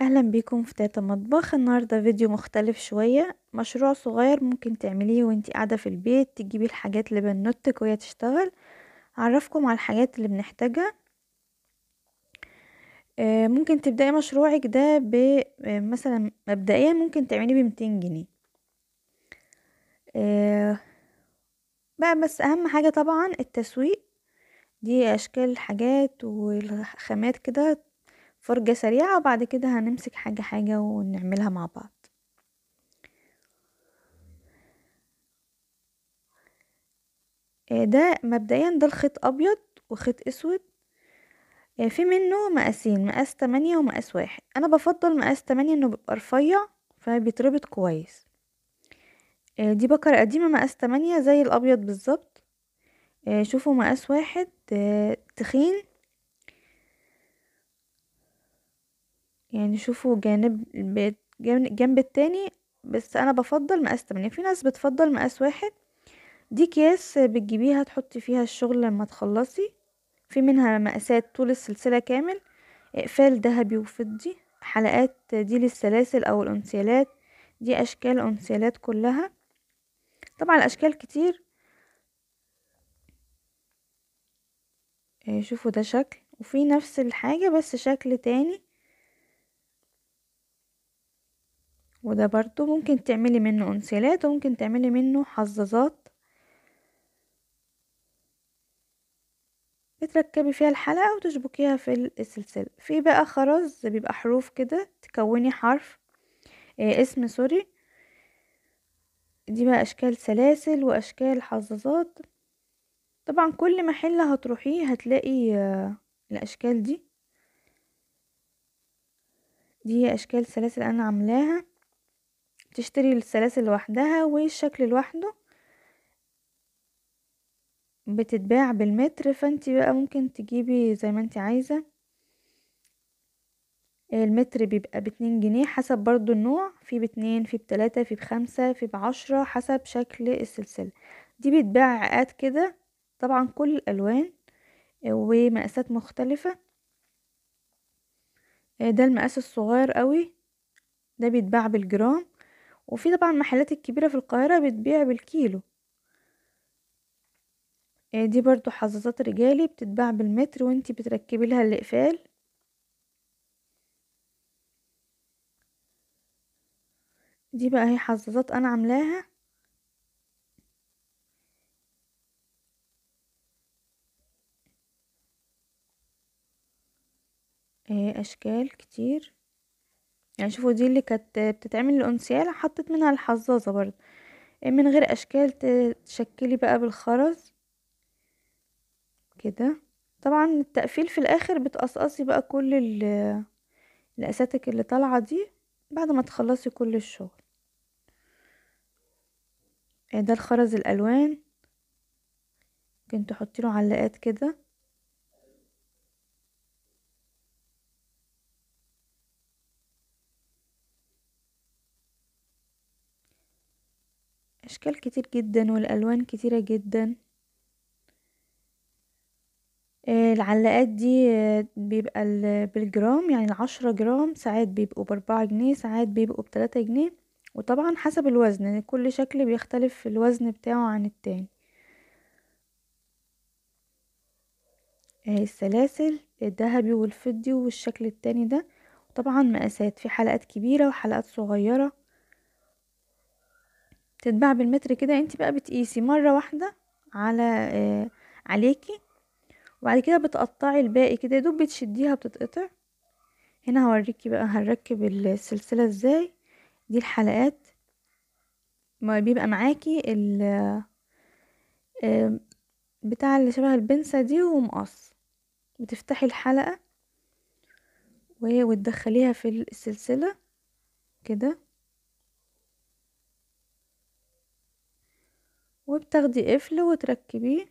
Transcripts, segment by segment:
اهلا بيكم في تاتا مطبخ النهارده فيديو مختلف شويه مشروع صغير ممكن تعمليه وانت قاعده في البيت تجيبي الحاجات بنوتك وهي تشتغل اعرفكم على الحاجات اللي بنحتاجها آه، ممكن تبداي مشروعك ده ب آه، مثلا مبدئيا ممكن تعمليه بمتين جنيه آه، بقى بس اهم حاجه طبعا التسويق دي اشكال الحاجات والخامات كده فرجة سريعة وبعد كده هنمسك حاجة حاجة ونعملها مع بعض آه، ده مبدئيا ده الخيط ابيض وخيط اسود يعني في منه مقاسين مقاس تمانية ومقاس واحد انا بفضل مقاس تمانية انه بيبقى رفيع فبيتربط كويس آه، دي بكرة قديمة مقاس تمانية زي الابيض بالظبط آه، شوفوا مقاس واحد تخين يعني شوفوا جانب البيت جنب التاني بس انا بفضل مقاس تمانية في ناس بتفضل مقاس واحد دي اكياس بتجيبيها تحطي فيها الشغل لما تخلصي في منها مقاسات طول السلسلة كامل اقفال ذهبي وفضي حلقات دي للسلاسل او الانسيالات دي اشكال انسيالات كلها طبعا الاشكال كتير إيه، شوفوا ده شكل وفي نفس الحاجة بس شكل تاني وده برضو ممكن تعملي منه انسيلات وممكن تعملي منه حظاظات بتركبي فيها الحلقة وتشبكيها في السلسلة في بقى خرز بيبقى حروف كده تكوني حرف إيه اسم سوري دي بقى اشكال سلاسل واشكال حظاظات طبعا كل محل هتروحيه هتلاقي آه، الاشكال دي دي اشكال سلاسل انا عاملاها بتشتري السلاسل لوحدها والشكل لوحده بتتباع بالمتر فانت بقى ممكن تجيبي زي ما انت عايزة المتر بيبقى باتنين جنيه حسب برضو النوع في باتنين في بتلاتة في بخمسة في بعشرة حسب شكل السلسلة دي بتباع عقاد كده طبعا كل الالوان ومقاسات مختلفة ده المقاس الصغير قوي ده بيتباع بالجرام وفي طبعا محلات الكبيرة في القاهرة بتبيع بالكيلو آه، دي برضو حظاظات رجالي بتتباع بالمتر وانتي بتركبي لها الاقفال دي بقى هي حظاظات انا عاملاها آه، اشكال كتير يعني شوفوا دي اللي كانت بتتعمل الانسيال حطيت منها الحظاظه برضو آه، من غير اشكال تشكلي بقى بالخرز كده طبعا التقفيل في الاخر بتقصقصي بقى كل آه، الاساتك اللي طالعه دي بعد ما تخلصي كل الشغل آه، ده الخرز الالوان ممكن تحطي له علقات كده أشكال كتير جدا والألوان كتيرة جدا آه، العلاقات دي آه، بيبقى بالجرام يعني العشرة جرام ساعات بيبقوا بأربعة جنيه ساعات بيبقوا بتلاتة جنيه وطبعا حسب الوزن يعني كل شكل بيختلف الوزن بتاعه عن التاني آه، السلاسل الذهبي والفضي والشكل التاني ده طبعا مقاسات في حلقات كبيرة وحلقات صغيرة بتتباع بالمتر كده انت بقى بتقيسي مرة واحدة على آه عليكي وبعد كده بتقطعي الباقي كده دوب بتشديها بتتقطع هنا هوريكي بقى هنركب السلسلة ازاي دي الحلقات ما بيبقى معاكي ال آه، بتاع اللي شبه البنسة دي ومقص بتفتحي الحلقة وتدخليها في السلسلة كده وبتاخدي قفل وتركبيه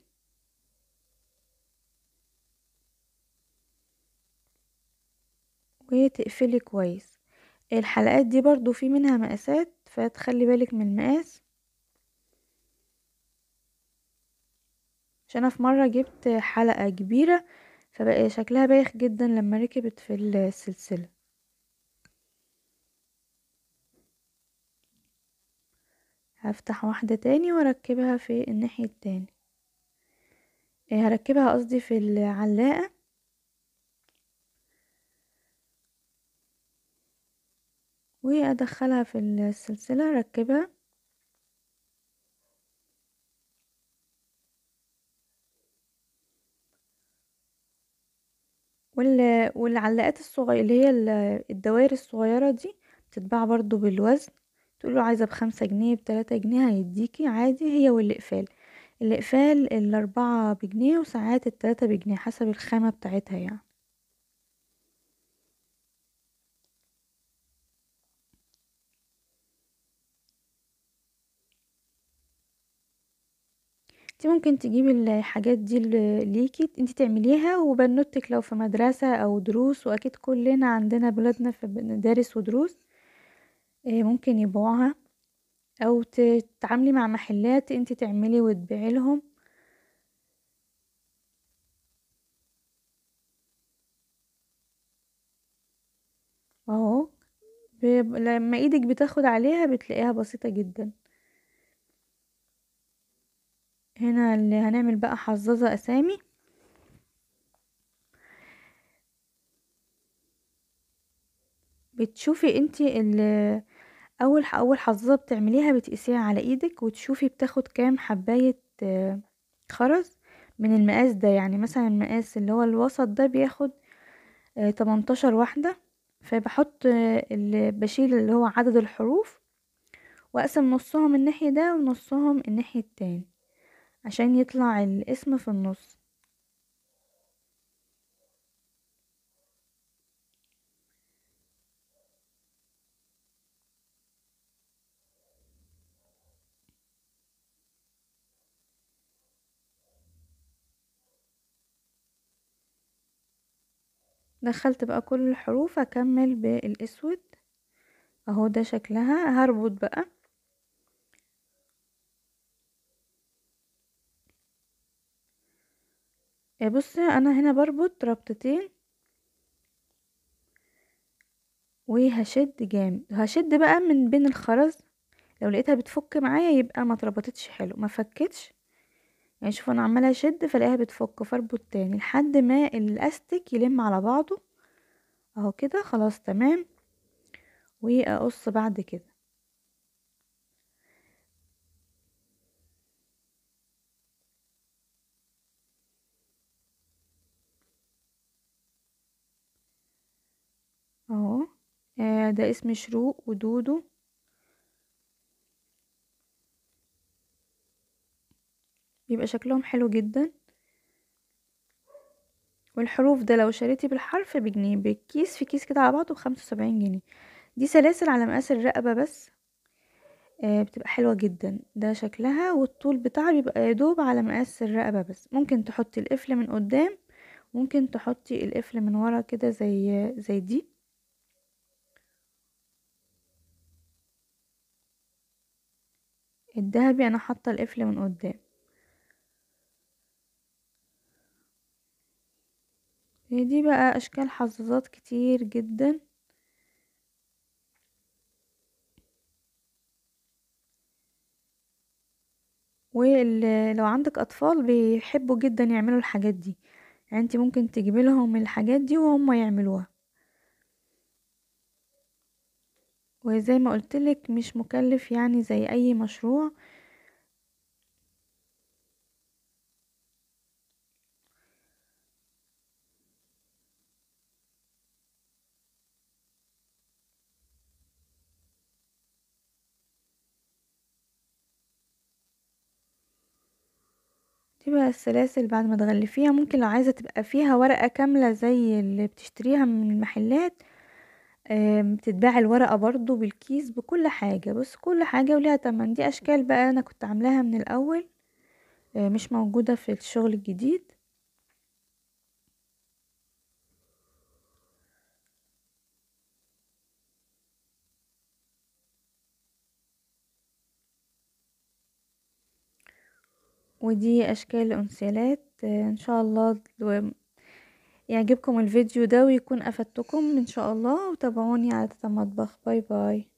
وتقفلي كويس الحلقات دي برضو في منها مقاسات فتخلي بالك من المقاس عشان انا في مره جبت حلقه كبيره فبقى شكلها بايخ جدا لما ركبت في السلسله هفتح واحدة تاني واركبها في الناحية التاني آه، هركبها قصدي في العلاقة وادخلها في السلسلة اركبها والعلاقات الصغيرة اللي هي الدوائر الصغيرة دي بتتباع برضو بالوزن تقول له عايزة بخمسة جنيه بتلاتة جنيه هيديكي عادي هي والإقفال الإقفال الأربعة بجنيه وساعات التلاتة بجنيه حسب الخامة بتاعتها يعني انت ممكن تجيبي الحاجات دي ليكي انت تعمليها وبنوتك لو في مدرسة او دروس واكيد كلنا عندنا بلادنا في مدارس ودروس آه، ممكن يبيعوها أو تتعاملي مع محلات أنتِ تعملي وتبيعي لهم. أهو لمّا إيدِك بتاخد عليها بتلاقيها بسيطة جدًا. هنا اللي هنعمل بقى حظّاظة أسامي. بتشوفي أنتِ اول اول حظاظه بتعمليها بتقيسيها على ايدك وتشوفي بتاخد كام حبايه آه، خرز من المقاس ده يعني مثلا المقاس اللي هو الوسط ده بياخد آه، تمنتاشر واحده فبحط آه، بشيل اللي هو عدد الحروف واقسم نصهم الناحيه ده ونصهم الناحيه التاني عشان يطلع الاسم في النص دخلت بقى كل الحروف اكمل بالاسود اهو ده شكلها هربط بقى بص انا هنا بربط ربطتين وهشد جامد هشد بقى من بين الخرز لو لقيتها بتفك معايا يبقى ما تربطتش حلو ما فكتش يعني شوف انا عماله اشد فلاقيها بتفك فاربط تاني لحد ما الاستك يلم على بعضه اهو كده خلاص تمام واقص بعد كده اهو آه، ده اسم شروق ودودو بيبقى شكلهم حلو جدا والحروف ده لو شريتي بالحرف بجنيه بالكيس في كيس كده على بعضه بخمسة وسبعين جنيه دي سلاسل على مقاس الرقبة بس آه بتبقى حلوة جدا ده شكلها والطول بتاعها بيبقى يدوب على مقاس الرقبة بس ممكن تحطي القفل من قدام ممكن تحطي القفل من ورا كده زي زي دي الذهبي انا حاطه القفل من قدام هي دي بقى اشكال حظاظات كتير جدا ولو عندك اطفال بيحبوا جدا يعملوا الحاجات دي يعني انت ممكن تجيبي لهم الحاجات دي وهم يعملوها وزي ما قلتلك مش مكلف يعني زي اي مشروع تبقى السلاسل بعد ما تغلفيها ممكن لو عايزة تبقى فيها ورقة كاملة زي اللي بتشتريها من المحلات بتتباع الورقة برضو بالكيس بكل حاجة بس كل حاجة وليها تمن دي اشكال بقى انا كنت عاملاها من الاول آه، مش موجودة في الشغل الجديد ودي اشكال الانسيالات آه، ان شاء الله يعجبكم الفيديو ده ويكون افدتكم ان شاء الله وتابعوني على المطبخ باي باي